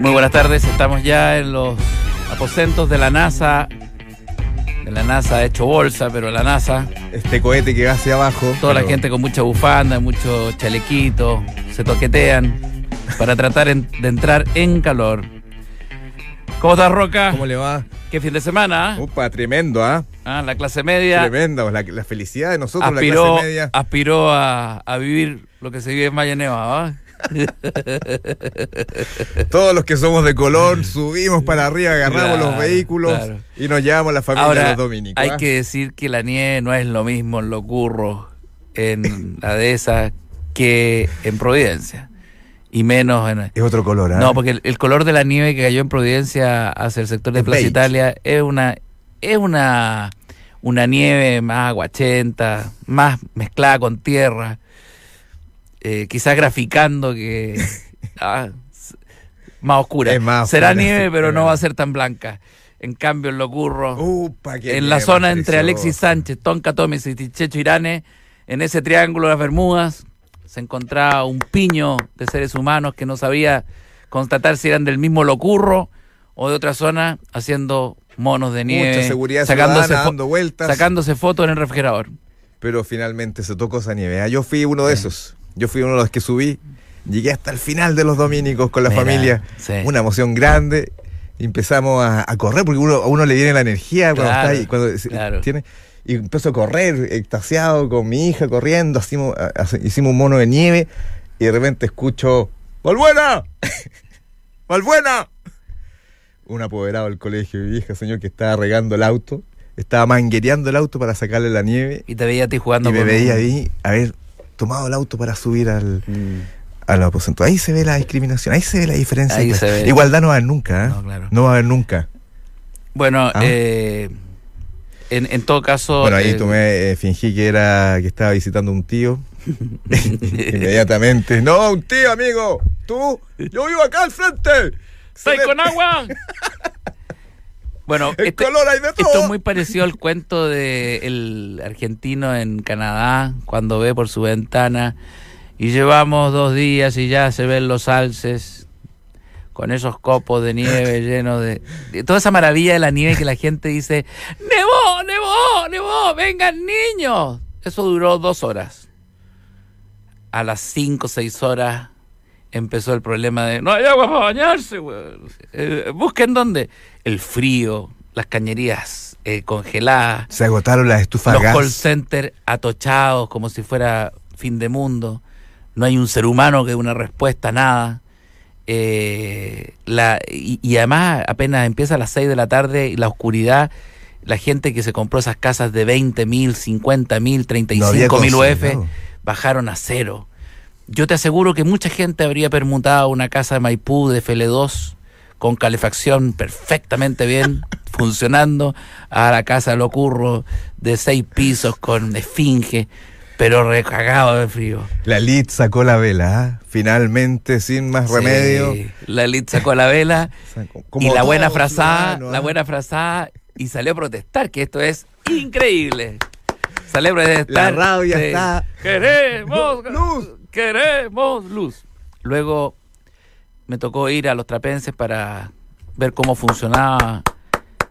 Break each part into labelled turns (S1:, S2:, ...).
S1: Muy buenas tardes, estamos ya en los aposentos de la NASA. De la NASA ha hecho bolsa, pero la NASA.
S2: Este cohete que va hacia abajo. Toda la gente
S1: con mucha bufanda, mucho chalequito, se toquetean para tratar de entrar en calor. ¿Cómo estás, Roca? ¿Cómo le va? ¿Qué fin de semana? ¿ah? Upa,
S2: tremendo, ¿ah?
S1: Ah, la clase media.
S2: Tremendo, la, felicidad de nosotros, aspiró, la clase media.
S1: Aspiró a, a, vivir lo que se vive en Maya Neva, ¿ah?
S2: Todos los que somos de Colón subimos para arriba, agarramos los vehículos y nos llevamos a la familia de los dominicos. Hay ¿ah?
S1: que decir que la nieve no es lo mismo en los curros en la dehesa, que en Providencia. Y menos en. Es otro color, ¿eh? No, porque el, color de la nieve que cayó en Providencia hacia el sector de Plaza Italia es una. Es una. Una nieve más aguachenta, más mezclada con tierra eh, quizás graficando que... Ah, más oscura. Será nieve, pero no va a ser tan blanca. En cambio, el locurro en la zona entre Alexis Sánchez, Tonka Tomis y Tichecho Irane, en ese triángulo de las Bermudas, se encontraba un piño de seres humanos que no sabía constatar si eran del mismo locurro o de otra zona, haciendo monos de nieve, sacándose, sacándose
S2: fotos en el refrigerador. Pero finalmente se tocó esa nieve. Ah, yo fui uno de esos. Yo fui uno de los que subí. Llegué hasta el final de los dominicos con la familia. Una emoción grande. Empezamos a, correr porque a uno le viene la energía cuando está ahí. Cuando tiene, y empezó a correr, extasiado, con mi hija corriendo. Hicimos, un mono de nieve y de repente escucho: ¡Valbuena! ¡Valbuena! Un apoderado del colegio, mi vieja, señor, que estaba regando el auto estaba manguereando el auto para sacarle la nieve. Y te veía a ti jugando. Y me veía ahí, a ver, tomado el auto para subir al, mm. al aposento. Ahí se ve la discriminación, ahí se ve la diferencia. Igualdad no va a haber nunca, ¿eh? no, va a haber nunca. Bueno, ¿Ah? eh, en, todo caso... Bueno, ahí eh, tomé, fingí que, era, que estaba visitando un tío. Inmediatamente. No, un tío, amigo. Tú, yo vivo acá al frente. ¿Estoy con agua? Bueno, este, esto es muy
S1: parecido al cuento del argentino en Canadá, cuando ve por su ventana y llevamos dos días y ya se ven los alces con esos copos de nieve llenos de, toda esa maravilla de la nieve que la gente dice, nevó, nevó, nevó, vengan niños. Eso duró dos horas. A las cinco, seis horas empezó el problema de no hay agua para bañarse, eh, busquen dónde. El frío, las cañerías eh, congeladas.
S2: Se agotaron las estufas. Los call
S1: centers atochados como si fuera fin de mundo. No hay un ser humano que dé una respuesta a nada. Eh, la, y, además apenas empieza a las 6 de la tarde y la oscuridad, la gente que se compró esas casas de 20 mil, 50 mil, 35 mil UF bajaron a cero yo te aseguro que mucha gente habría permutado una casa de Maipú de FL2 con calefacción perfectamente bien, funcionando, a la casa lo de seis pisos con esfinge, pero recagado de frío.
S2: La Lid sacó la vela, ¿ah? finalmente, sin más remedio.
S1: La Lid sacó la vela
S2: y la buena
S1: frazada, ¿ah? la buena frazada, y salió a protestar, que esto es increíble. Salió a protestar. La rabia está. ¡Queremos! ¡Luz! queremos luz. Luego me tocó ir a los trapenses para ver cómo funcionaba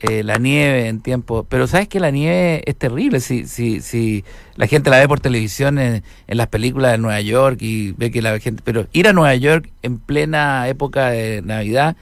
S1: eh, la nieve en tiempo. Pero sabes que la nieve es terrible. Si, si, si la gente la ve por televisión en, en, las películas de Nueva York y ve que la gente. Pero ir a Nueva York en plena época de Navidad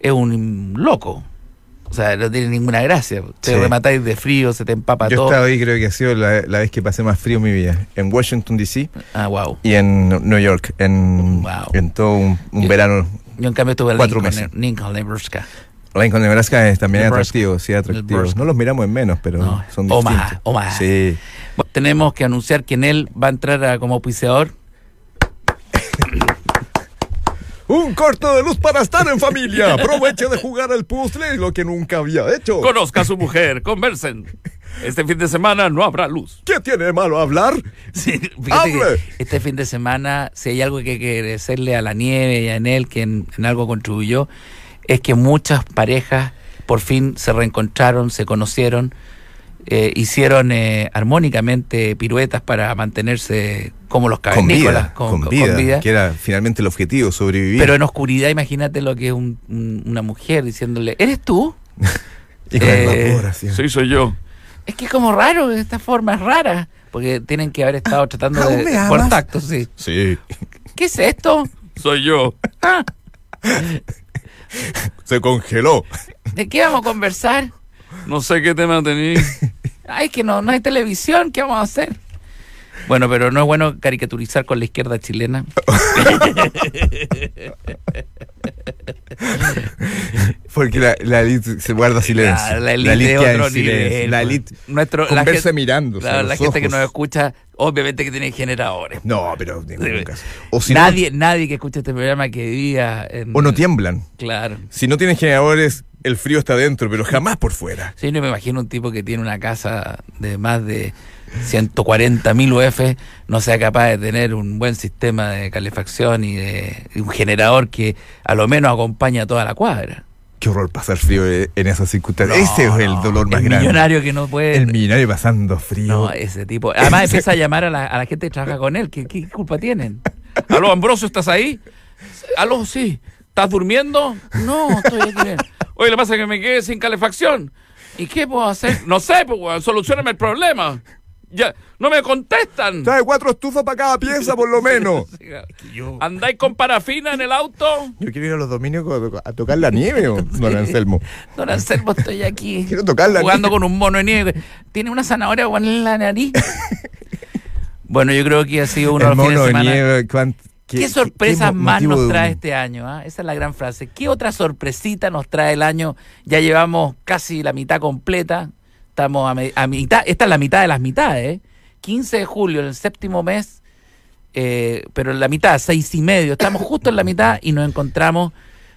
S1: es un loco. O sea, no tiene ninguna gracia. Te rematáis de frío, se te empapa todo. Yo he estado ahí,
S2: creo que ha sido la, vez que pasé más frío en mi vida. En Washington, D.C. Ah, wow. Y en New York, en, wow. en todo un, verano. Yo, en cambio, estuve
S1: en Lincoln, meses. Lincoln, Nebraska.
S2: Lincoln, Nebraska es también atractivo, sí, atractivo. No los miramos en menos, pero son distintos. o más. Sí.
S1: tenemos que anunciar que en él va a entrar como
S2: auspiciador. Un corte de luz para estar en familia. Aproveche de jugar al puzzle, lo que nunca había hecho. Conozca a
S1: su mujer, conversen. Este fin de semana no habrá luz. ¿Qué tiene de malo hablar? ¡Hable! Este fin de semana, si hay algo que que agradecerle a la nieve y a él que en algo contribuyó, es que muchas parejas por fin se reencontraron, se conocieron eh, hicieron eh, armónicamente piruetas para mantenerse
S2: como los cavernícolas. Con vida, que era finalmente el objetivo, sobrevivir. Pero en
S1: oscuridad, imagínate lo que es una mujer diciéndole, ¿eres tú?
S2: y eh, Sí, soy
S1: yo. Es que es como raro, de esta forma es rara, porque tienen que haber ah, estado tratando de contacto, sí. ¿Qué es esto? Soy yo. Ah. Se congeló. ¿De qué vamos a conversar? No sé qué tema tenés Ay, que no, no hay televisión, ¿qué vamos a hacer? Bueno, pero no es bueno caricaturizar con la izquierda chilena.
S2: Porque la, elite se guarda silencio. La, elite, otro La pues. nuestro, mirando. La, gente que nos
S1: escucha, obviamente que tiene generadores.
S2: No, pero en ningún nadie,
S1: nadie que escuche este programa que diga. En, o no tiemblan. Claro.
S2: Si no tienen generadores, el frío está dentro, pero jamás por fuera.
S1: Sí, no me imagino un tipo que tiene una casa de más de 140.000 mil UF no sea capaz de tener un buen sistema de calefacción y de un generador que a lo menos acompaña a toda la cuadra
S2: qué horror pasar frío eh, en esas circunstancias. ese es el dolor más grande. El millonario
S1: que no puede. El millonario pasando frío. No, ese tipo. Además empieza a llamar a la, a la gente que trabaja con él. ¿Qué, qué culpa tienen? Aló, Ambrosio, ¿estás ahí? Aló, sí. ¿Estás durmiendo? No, estoy aquí. Oye, lo que pasa es que me quedé sin calefacción. ¿Y qué puedo hacer? No sé, pues, solucioname el problema no me contestan. Trae cuatro estufas para cada pieza, por lo menos. ¿Andáis con parafina en el auto?
S2: Yo quiero ir a los dominios a tocar la nieve, don Anselmo.
S1: Don Anselmo, estoy aquí. Quiero Jugando con un mono de nieve. Tiene una zanahoria en la nariz.
S2: bueno, yo creo que ha sido una ¿Qué, sorpresas más nos trae
S1: este año? Ah? Esa es la gran frase. ¿Qué otra sorpresita nos trae el año? Ya llevamos casi la mitad completa, estamos a, a, mitad, esta es la mitad de las mitades, 15 ¿eh? de julio, en el séptimo mes, eh, pero en la mitad, seis y medio, estamos justo en la mitad y nos encontramos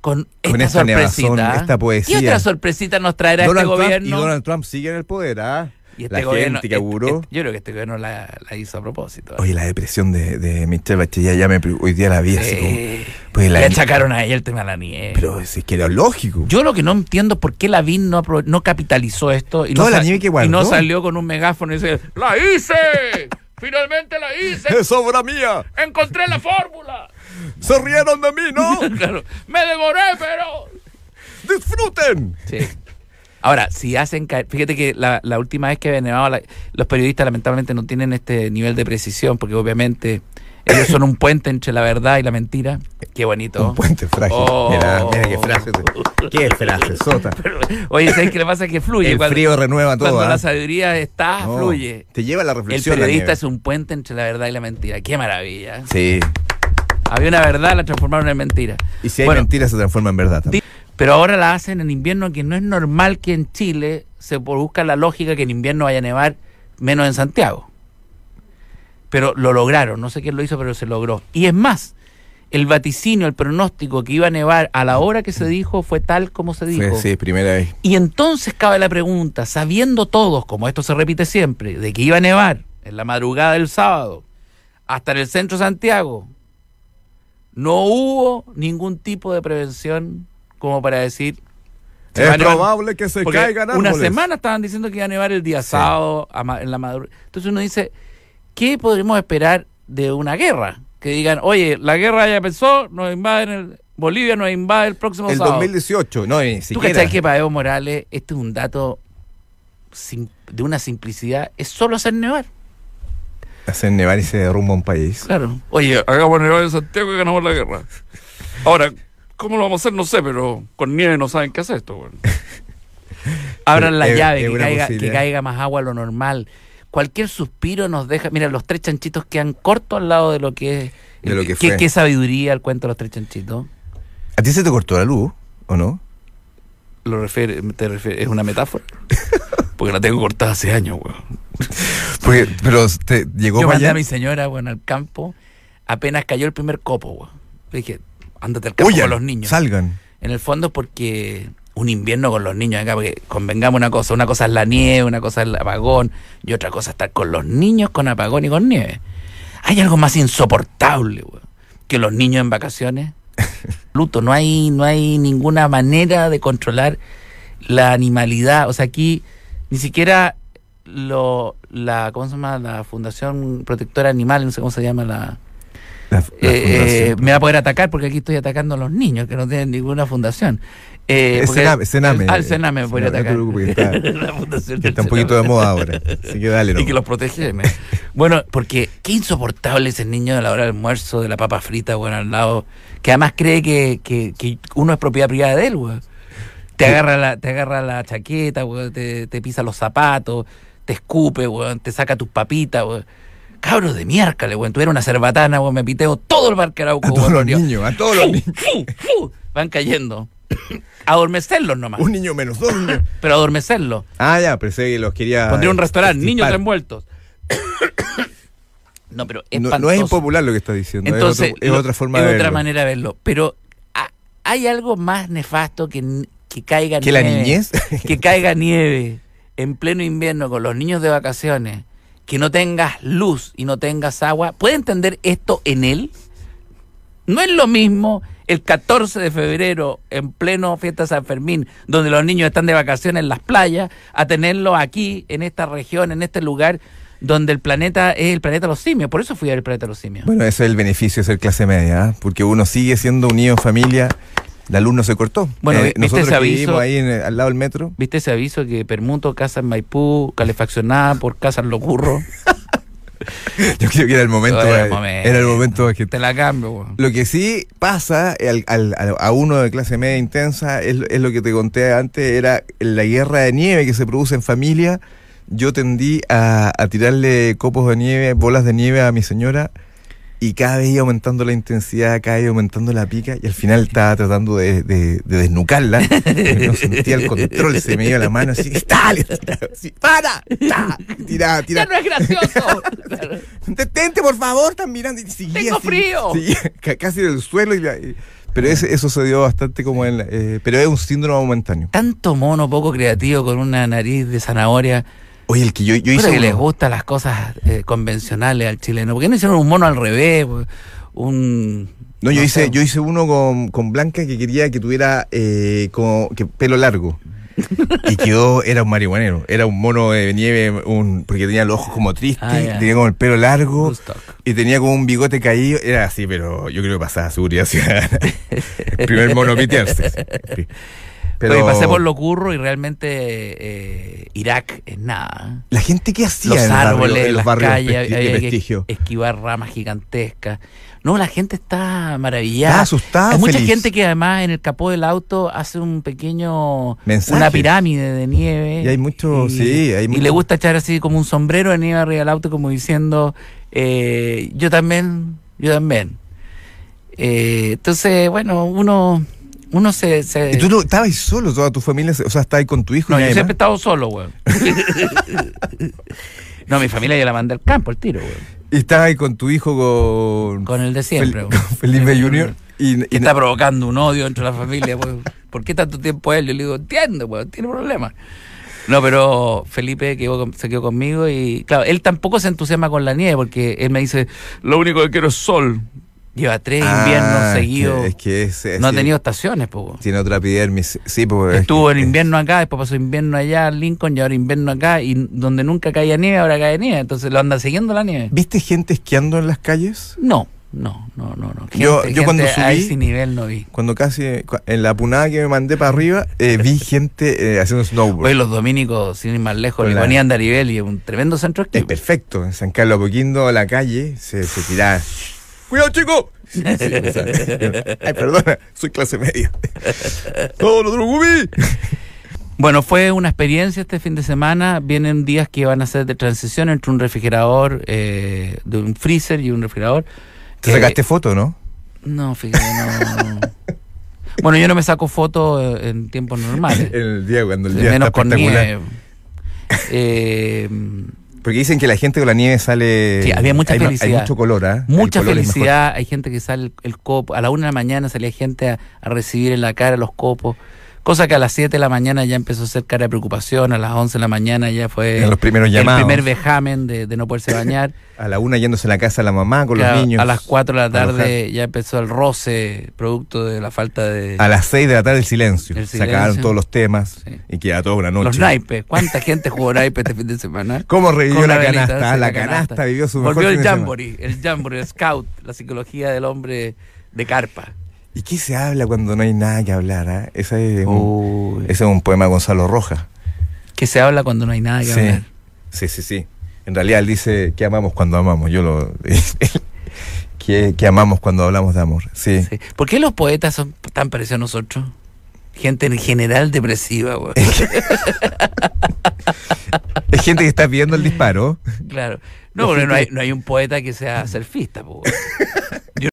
S1: con, esta, sorpresita. esta poesía. ¿Qué otra sorpresita nos traerá este gobierno? y Donald
S2: Trump sigue en el poder, ¿ah? Y este gobierno, este, este, yo creo que este gobierno la, hizo a propósito. Oye, la depresión de, de Michelle Bachelet ya me, hoy día la vi así como. Pues la, le achacaron a ella el tema de la nieve.
S1: Pero es que era lógico. Yo lo que no entiendo es por qué Lavín no, no capitalizó esto y, no, salió con un megáfono y dice: ¡La hice! ¡Finalmente la hice! ¡Es obra mía! ¡Encontré la fórmula! ¡Se rieron de mí, no! claro. ¡Me devoré, pero! ¡Disfruten! Ahora, si hacen caer, fíjate que la, última vez que veneraba, la, los periodistas lamentablemente no tienen este nivel de precisión, porque obviamente ellos son un puente entre la verdad y la mentira. Qué bonito. Un
S2: puente frágil. Oh. Mira, mira, qué frase. Qué frase, sota. oye, ¿sabes qué le pasa? Que fluye. El frío renueva todo. Cuando ¿ah? la
S1: sabiduría está, fluye. Te
S2: lleva a la reflexión. El periodista es
S1: un puente entre la verdad y la mentira. Qué maravilla. Sí. Había una verdad, la transformaron en mentira. Y
S2: si hay mentira, se transforma en verdad
S1: también. Pero ahora la hacen en invierno, que no es normal que en Chile se produzca la lógica que en invierno vaya a nevar menos en Santiago. Pero lo lograron, no sé quién lo hizo, pero se logró. Y es más, el vaticinio, el pronóstico que iba a nevar a la hora que se dijo fue tal como se dijo. Sí, sí, primera vez. Y entonces cabe la pregunta, sabiendo todos, como esto se repite siempre, de que iba a nevar en la madrugada del sábado hasta en el centro de Santiago, no hubo ningún tipo de prevención como para decir.
S2: Es probable
S1: que se caigan árboles. Una semana estaban diciendo que iba a nevar el día sábado, en la madrugada. Entonces uno dice, ¿qué podremos esperar de una guerra? Que digan, oye, la guerra ya empezó, nos invaden el, Bolivia nos invade el próximo sábado. El
S2: 2018, no, ni siquiera. ¿Tú que
S1: para Evo Morales este es un dato de una simplicidad? Es solo hacer nevar.
S2: Hacer nevar y se derrumba un país.
S1: Claro. Oye, hagamos nevar en Santiago y ganamos la guerra. Ahora, ¿Cómo lo vamos a hacer? No sé, pero con nieve no saben qué hacer esto. Abran la llave, que, caiga, más agua a lo normal. Cualquier suspiro nos deja. Mira, los tres chanchitos que han corto al lado de lo que
S2: es. ¿Qué,
S1: sabiduría el cuento de los tres chanchitos?
S2: ¿A ti se te cortó la luz o no?
S1: Lo refiere, te es una metáfora.
S2: Porque la tengo cortada hace años, weón. pero te llegó Yo mandé a mi
S1: señora, weón, al campo. Apenas cayó el primer copo, weón. Le dije,
S2: ándate al campo con los niños. Salgan.
S1: En el fondo porque un invierno con los niños, venga, porque convengamos una cosa, una cosa es la nieve, una cosa es el apagón y otra cosa es estar con los niños con apagón y con nieve. Hay algo más insoportable, que los niños en vacaciones. Luto, no hay, no hay ninguna manera de controlar la animalidad. O sea, aquí ni siquiera lo, la, ¿cómo se llama? La Fundación Protectora Animal, no sé cómo se llama la eh, eh, me va a poder atacar porque aquí estoy atacando a los niños que no tienen ninguna fundación. Eh, eh Al Sename está, está un
S2: poquito de moda ahora. Así que dale, Y que
S1: los protege. bueno, porque qué insoportable es el niño a la hora del almuerzo, de la papa frita, bueno, al lado. Que además cree que, uno es propiedad privada de él, güey. Te agarra la, te agarra la chaqueta, te, pisa los zapatos, te escupe, güey, te saca tus papitas, güey cabro de mierda, le weón, tuviera una cerbatana, me piteo todo el bar A todos los niños, a todos los niños.
S2: Van cayendo.
S1: Adormecerlos nomás. Un niño menos dos
S2: Pero adormecerlos. Ah, ya, pensé que los quería. Pondría un restaurante, niños envueltos.
S1: no, pero no, no, es impopular
S2: lo que está diciendo. es, otra es otra forma es de otra manera
S1: verlo. Pero hay algo más nefasto que, caiga ¿Que nieve. ¿Que la niñez? que caiga nieve en pleno invierno con los niños de vacaciones que no tengas luz y no tengas agua, ¿puede entender esto en él? No es lo mismo el 14 de febrero, en pleno fiesta San Fermín, donde los niños están de vacaciones en las playas, a tenerlo aquí, en esta región, en este lugar, donde el planeta es el planeta de los simios. Por eso fui a ver el planeta de los
S2: simios. Bueno, ese es el beneficio de ser clase media, ¿eh? porque uno sigue siendo unido en familia la luz se cortó. Bueno, eh, ¿viste nosotros aviso, ahí
S1: al lado del metro. ¿Viste ese aviso que permuto casa en Maipú, calefaccionada por casa en Locurro?
S2: Yo creo que era el momento. era, el momento que, te la cambio. Lo que sí pasa a uno de clase media intensa es, lo que te conté antes, era la guerra de nieve que se produce en familia. Yo tendí a tirarle copos de nieve, bolas de nieve a mi señora y cada vez iba aumentando la intensidad, cada vez aumentando la pica, y al final estaba tratando de, desnucarla. no sentía el control, se me iba la mano así, ¡dale! ¡Para! tira! ¡Ya no es gracioso! ¡Detente, por favor! Están mirando y ¡Tengo frío! Casi casi del suelo y, pero eso se dio bastante como en eh, pero es un síndrome momentáneo. Tanto mono poco creativo con una nariz de zanahoria Oye, el que yo, yo
S1: hice. que les gustan las cosas eh, convencionales al chileno. ¿Por qué no hicieron un mono al
S2: revés? Un. No, yo hice, yo hice uno con, Blanca que quería que tuviera eh, como, que pelo largo. y quedó, era un marihuanero, era un mono de nieve, un, porque tenía los ojos como tristes, ah, tenía como el pelo largo y tenía como un bigote caído, era así, pero yo creo que pasaba seguridad el primer mono pitearse. Pero, pasé por lo
S1: curro y realmente eh, Irak es nada. La
S2: gente que hacía los árboles, en las calles,
S1: esquivar ramas gigantescas. No, la gente está maravillada. Está asustada. Hay mucha gente que además en el capó del auto hace un pequeño. Una pirámide de nieve. Y hay mucho. Y, sí, hay mucho. Y le gusta echar así como un sombrero de nieve arriba del auto, como diciendo: eh, Yo también, yo también. Eh, entonces, bueno, uno uno se, tú
S2: no, estabas solo? ¿Toda tu familia? O sea, ahí con tu hijo No, yo siempre
S1: he estado solo, weón. no, mi familia ya la mandé al campo, el tiro, weón.
S2: Y estás ahí con tu hijo
S1: con... Con el de siempre. Felipe Junior. Y, está provocando un odio entre la familia. weón. ¿Por qué tanto tiempo él? Yo le digo, entiendo, pues, tiene problemas. No, pero Felipe se quedó conmigo y, claro, él tampoco se entusiasma con la nieve porque él me dice, lo único que
S2: quiero es sol.
S1: Lleva tres ah, inviernos
S2: seguidos. no ha tenido estaciones, po. Tiene otra epidermis. Sí, porque
S1: Estuvo el invierno acá, después pasó invierno allá Lincoln y ahora invierno acá. Y donde nunca caía nieve, ahora cae nieve. Entonces lo anda siguiendo la nieve. ¿Viste gente esquiando en las calles? No,
S2: no, no, no. no. yo, cuando subí. nivel no vi. Cuando casi. En la punada que me mandé para arriba, eh, vi gente eh, haciendo snowboard. Hoy los dominicos, sin ir más lejos, le ponían nivel y un tremendo centro esquí. perfecto. En San Carlos Apoquindo, la calle, se, se tiraba ¡Cuidado, chico! ay, perdona, soy clase media.
S1: ¡Todos los drugubis! Bueno, fue una experiencia este fin de semana. Vienen días que van a ser de transición entre un refrigerador, eh, de un freezer y un refrigerador. ¿Te eh, sacaste foto, no? No, fíjate, no. bueno, yo no me saco foto eh, en tiempos normales. el día cuando el día menos está con espectacular.
S2: Eh, porque dicen que la gente con la nieve sale. Sí, había mucha felicidad. Hay mucho color, ¿eh? Mucha felicidad.
S1: Hay gente que sale el copo. A la una de la mañana salía gente a recibir en la cara los copos. Cosa que a las 7 de la mañana ya empezó a ser cara de preocupación, a las 11 de la mañana ya fue
S2: los primeros llamados. el primer vejamen de, no poderse bañar. a la una yéndose a la casa la mamá con los niños. A las 4 de la tarde
S1: ya empezó el roce, producto de la falta de... A las 6
S2: de la tarde el silencio. Sacaron todos los temas y queda toda una noche. Los naipes.
S1: ¿Cuánta gente jugó naipes
S2: este fin de semana? ¿Cómo revivió la, canasta? la canasta. vivió su Volvió el jamboree,
S1: el jamboree, el scout, la psicología del hombre de carpa.
S2: ¿Y qué se habla cuando no hay nada que hablar? Ah? Ese, es un, poema de Gonzalo Rojas. ¿Qué se habla cuando no hay nada que hablar? Sí, sí, sí. En realidad él dice que amamos cuando amamos. Yo lo. que, amamos cuando hablamos de amor. Sí.
S1: ¿Por qué los poetas son tan parecidos a nosotros? Gente en general depresiva, güey.
S2: es gente que está viendo el disparo.
S1: Claro. No, porque no hay, no hay un poeta que sea surfista, güey.